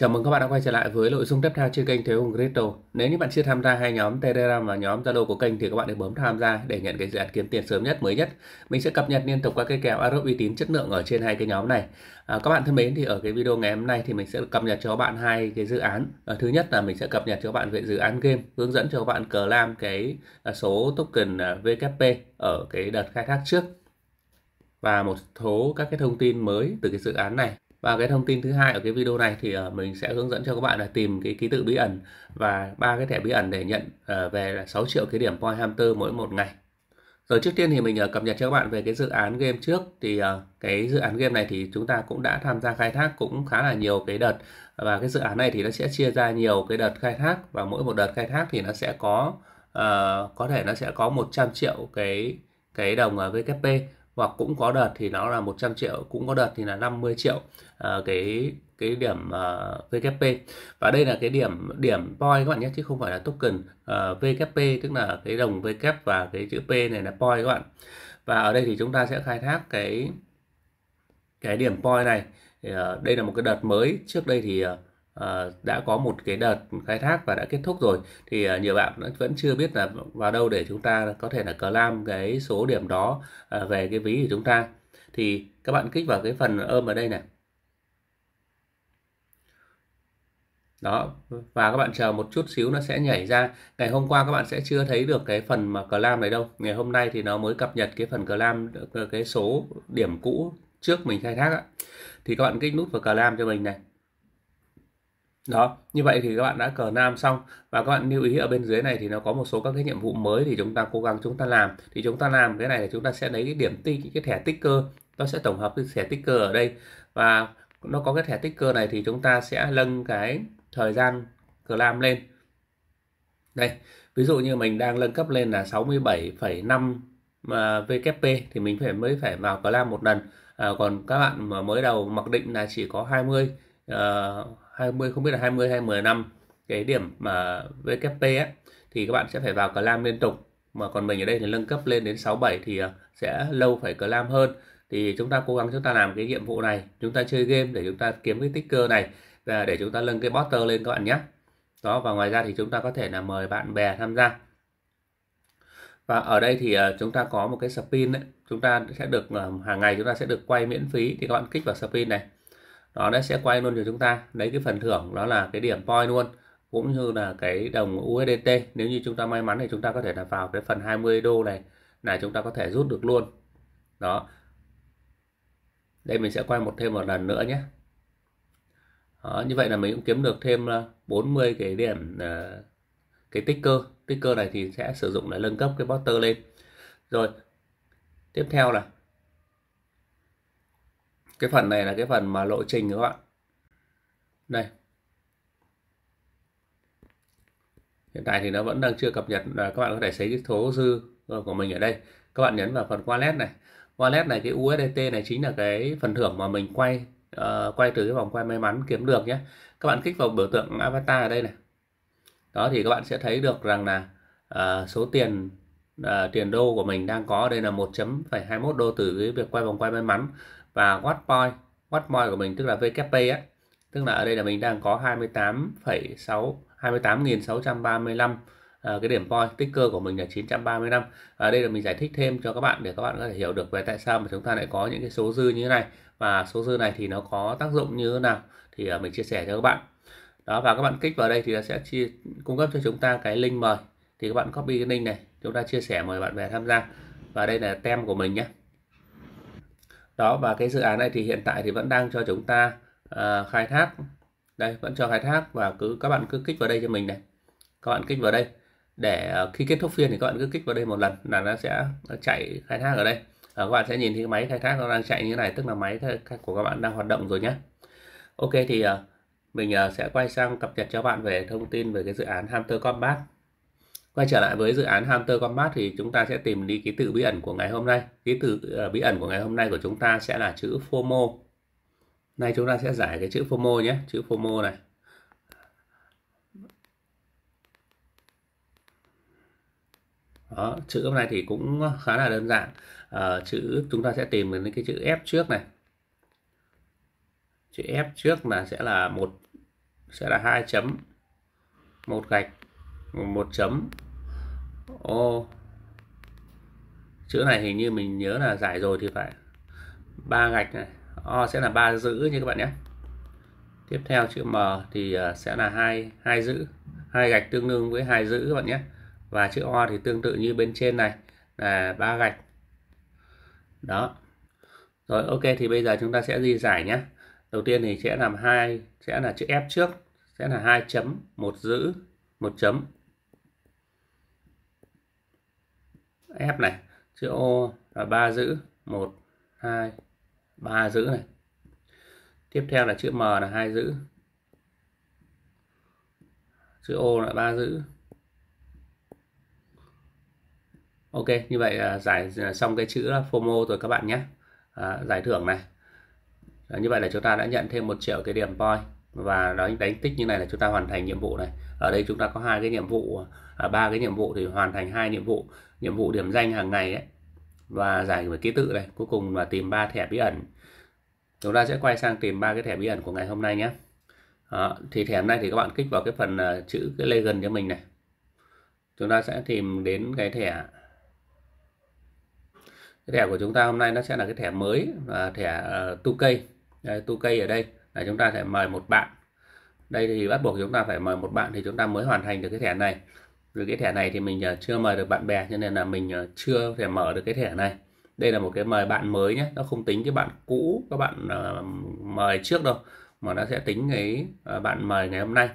Chào mừng các bạn đã quay trở lại với nội dung tiếp theo trên kênh Thế Hùng Crypto. Nếu như bạn chưa tham gia hai nhóm Telegram và nhóm Zalo của kênh thì các bạn hãy bấm tham gia để nhận cái dự án kiếm tiền sớm nhất, mới nhất. Mình sẽ cập nhật liên tục các cái kèo Arrow uy tín chất lượng ở trên hai cái nhóm này. À, các bạn thân mến thì ở cái video ngày hôm nay thì mình sẽ cập nhật cho bạn hai cái dự án. À, thứ nhất là mình sẽ cập nhật cho bạn về dự án game, hướng dẫn cho bạn cờ lam cái à, số token à, VKP ở cái đợt khai thác trước và một số các cái thông tin mới từ cái dự án này và cái thông tin thứ hai ở cái video này thì ờ, mình sẽ hướng dẫn cho các bạn là tìm cái ký tự bí ẩn và ba cái thẻ bí ẩn để nhận ờ, về là 6 triệu cái điểm point hamster mỗi một ngày rồi trước tiên thì mình ờ, cập nhật cho các bạn về cái dự án game trước thì cái dự án game này thì chúng ta cũng đã tham gia khai thác cũng khá là nhiều cái đợt và cái dự án này thì nó sẽ chia ra nhiều cái đợt khai thác và mỗi một đợt khai thác thì nó sẽ có uh, có thể nó sẽ có 100 triệu cái cái đồng ở VKP hoặc cũng có đợt thì nó là 100 triệu cũng có đợt thì là 50 triệu à, cái cái điểm uh, ờ, VKP và đây là cái điểm điểm POI các bạn nhé chứ không phải là token uh, ờ, VKP tức là cái đồng VK và cái chữ P này là POI các bạn và ở đây thì chúng ta sẽ khai thác cái cái điểm POI này thì, uh, đây là một cái đợt mới trước đây thì uh, Ờ, đã có một cái đợt khai thác và đã kết thúc rồi thì ờ, nhiều bạn vẫn chưa biết là vào đâu để chúng ta có thể là clam cái số điểm đó ờ, về cái ví của chúng ta thì các bạn kích vào cái phần ôm ở đây này đó và các bạn chờ một chút xíu nó sẽ nhảy ra ngày hôm qua các bạn sẽ chưa thấy được cái phần mà clam này đâu ngày hôm nay thì nó mới cập nhật cái phần clam cái số điểm cũ trước mình khai thác ạ thì các bạn kích nút vào clam cho mình này đó như vậy thì các bạn đã cờ nam xong và các bạn lưu ý ở bên dưới này thì nó có một số các cái nhiệm vụ mới thì chúng ta cố gắng chúng ta làm thì chúng ta làm cái này là chúng ta sẽ lấy cái điểm tích cái thẻ tích cơ nó sẽ tổng hợp cái thẻ tích cơ ở đây và nó có cái thẻ tích cơ này thì chúng ta sẽ nâng cái thời gian cờ lam lên đây ví dụ như mình đang nâng cấp lên là 67,5 mà VKP thì mình phải mới phải vào cờ lam một lần à, còn các bạn mà mới đầu mặc định là chỉ có 20 uh, 20 không biết là 20 hay 10 năm cái điểm mà VKP ấy, thì các bạn sẽ phải vào clam liên tục mà còn mình ở đây thì nâng cấp lên đến 67 thì à, sẽ lâu phải clam hơn thì chúng ta cố gắng chúng ta làm cái nhiệm vụ này chúng ta chơi game để chúng ta kiếm cái ticker này và để chúng ta nâng cái botter lên các bạn nhé đó và ngoài ra thì chúng ta có thể là mời bạn bè tham gia và ở đây thì à, chúng ta có một cái spin đấy chúng ta sẽ được à, hàng ngày chúng ta sẽ được quay miễn phí thì các bạn kích vào spin này đó nó sẽ quay luôn cho chúng ta lấy cái phần thưởng đó là cái điểm point luôn cũng như là cái đồng USDT nếu như chúng ta may mắn thì chúng ta có thể là vào cái phần 20 đô này là chúng ta có thể rút được luôn đó đây mình sẽ quay một thêm một lần nữa nhé đó, như vậy là mình cũng kiếm được thêm 40 ờ, cái điểm ờ, cái ticker ticker này thì sẽ sử dụng để nâng cấp cái potter lên rồi tiếp theo là cái phần này là cái phần mà lộ trình các bạn đây hiện tại thì nó vẫn đang chưa cập nhật là các bạn có thể thấy cái số dư của mình ở đây các bạn nhấn vào phần wallet này wallet này cái USDT này chính là cái phần thưởng mà mình quay uh, quay từ cái vòng quay may mắn kiếm được nhé các bạn kích vào biểu tượng avatar ở đây này đó thì các bạn sẽ thấy được rằng là uh, số tiền uh, tiền đô của mình đang có ở đây là 1.21 đô từ cái việc quay vòng quay may mắn và watt point của mình tức là VKP á tức là ở đây là mình đang có 28,6 28.635 à, cái điểm point ticker của mình là 935 ở đây là mình giải thích thêm cho các bạn để các bạn có thể hiểu được về tại sao mà chúng ta lại có những cái số dư như thế này và số dư này thì nó có tác dụng như thế nào thì à, mình chia sẻ cho các bạn đó và các bạn kích vào đây thì nó sẽ chia, cung cấp cho chúng ta cái link mời thì các bạn copy cái link này chúng ta chia sẻ mời bạn bè tham gia và đây là tem của mình nhé đó và cái dự án này thì hiện tại thì vẫn đang cho chúng ta à, khai thác đây vẫn cho khai thác và cứ các bạn cứ kích vào đây cho mình này các bạn kích vào đây để ờ, khi kết thúc phiên thì các bạn cứ kích vào đây một lần là nó sẽ ờ, chạy khai thác ở đây à, các bạn sẽ nhìn thấy máy khai thác nó đang chạy như thế này tức là máy của các bạn đang hoạt động rồi nhé ok thì à, mình sẽ quay sang cập nhật cho bạn về thông tin về cái dự án Hamster Combat Quay trở lại với dự án Hunter Combat thì chúng ta sẽ tìm đi ký tự bí ẩn của ngày hôm nay. Ký tự ờ, bí ẩn của ngày hôm nay của chúng ta sẽ là chữ FOMO. Nay chúng ta sẽ giải cái chữ FOMO nhé, chữ FOMO này. Đó, chữ hôm nay thì cũng khá là đơn giản. À, chữ chúng ta sẽ tìm đến cái chữ F trước này. Chữ F trước là sẽ là một sẽ là hai chấm một gạch một chấm ô chữ này hình như mình nhớ là giải rồi thì phải ba gạch này o sẽ là ba giữ như các bạn nhé tiếp theo chữ m thì à, sẽ là hai hai giữ hai gạch tương đương với hai giữ các bạn nhé và chữ o thì tương tự như bên trên này là ba gạch đó rồi ok thì bây giờ chúng ta sẽ di giải nhé đầu tiên thì sẽ làm hai sẽ là chữ f trước sẽ là hai chấm một giữ một chấm F này chữ O là ba giữ 1 2 3 giữ này tiếp theo là chữ M là hai giữ chữ O là ba giữ Ok như vậy là giải à, xong cái chữ FOMO rồi các bạn nhé à, giải thưởng này à, như vậy là chúng ta đã nhận thêm một triệu cái điểm point và đánh đánh tích như này là chúng ta hoàn thành nhiệm vụ này ở đây chúng ta có hai cái nhiệm vụ à, ba cái nhiệm vụ thì hoàn thành hai nhiệm vụ nhiệm vụ điểm danh hàng ngày ấy, và giải về ký tự này cuối cùng là tìm ba thẻ bí ẩn chúng ta sẽ quay sang tìm ba cái thẻ bí ẩn của ngày hôm nay nhé à, thì thẻ hôm nay thì các bạn kích vào cái phần uh, chữ cái legend cho mình này chúng ta sẽ tìm đến cái thẻ cái thẻ của chúng ta hôm nay nó sẽ là cái thẻ mới và thẻ uh, ờ, 2K đây, 2K ở đây là chúng ta sẽ mời một bạn đây thì bắt buộc chúng ta phải mời một bạn thì chúng ta mới hoàn thành được cái thẻ này vì cái thẻ này thì mình ờ, chưa mời được bạn bè cho nên là mình ờ, chưa thể mở được cái thẻ này đây là một cái mời bạn mới nhé nó không tính cái bạn cũ các bạn ờ, mời trước đâu mà nó sẽ tính cái bạn mời ngày hôm nay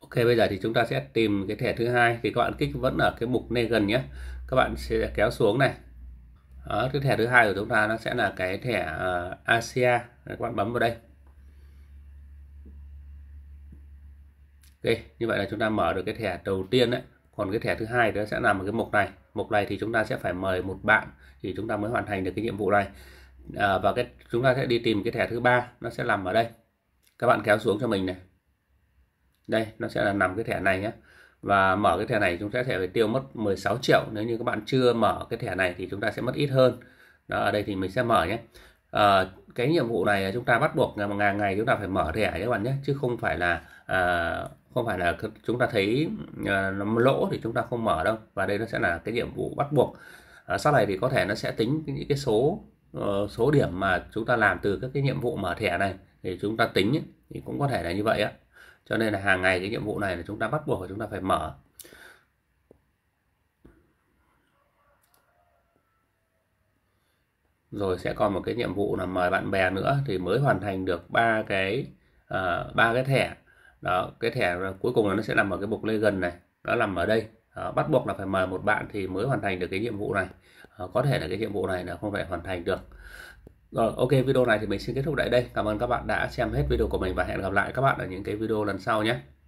ok bây giờ thì chúng ta sẽ tìm cái thẻ thứ hai thì các bạn kích vẫn ở cái mục này gần nhé các bạn sẽ kéo xuống này đó, cái thẻ thứ hai của chúng ta nó sẽ là cái thẻ uh, Asia các bạn bấm vào đây Ok như vậy là chúng ta mở được cái thẻ đầu tiên đấy còn cái thẻ thứ hai đó sẽ là một cái mục này mục này thì chúng ta sẽ phải mời một bạn thì chúng ta mới hoàn thành được cái nhiệm vụ này à, và cái chúng ta sẽ đi tìm cái thẻ thứ ba nó sẽ nằm ở đây các bạn kéo xuống cho mình này đây nó sẽ là nằm cái thẻ này nhé và mở cái thẻ này chúng ta sẽ phải tiêu mất 16 triệu nếu như các bạn chưa mở cái thẻ này thì chúng ta sẽ mất ít hơn đó, ở đây thì mình sẽ mở nhé à, cái nhiệm vụ này chúng ta bắt buộc ngày ngày ngày chúng ta phải mở thẻ các bạn nhé chứ không phải là à, không phải là chúng ta thấy à, nó lỗ thì chúng ta không mở đâu và đây nó sẽ là cái nhiệm vụ bắt buộc à, sau này thì có thể nó sẽ tính những cái số uh, số điểm mà chúng ta làm từ các cái nhiệm vụ mở thẻ này thì chúng ta tính ấy, thì cũng có thể là như vậy ạ cho nên là hàng ngày cái nhiệm vụ này là chúng ta bắt buộc chúng ta phải mở rồi sẽ còn một cái nhiệm vụ là mời bạn bè nữa thì mới hoàn thành được ba cái à, ba uh, cái thẻ đó cái thẻ cuối cùng là nó sẽ nằm ở cái bục mục gần này nó nằm ở đây đó, bắt buộc là phải mời một bạn thì mới hoàn thành được cái nhiệm vụ này đó, có thể là cái nhiệm vụ này là không phải hoàn thành được rồi, ok video này thì mình xin kết thúc tại đây. Cảm ơn các bạn đã xem hết video của mình và hẹn gặp lại các bạn ở những cái video lần sau nhé.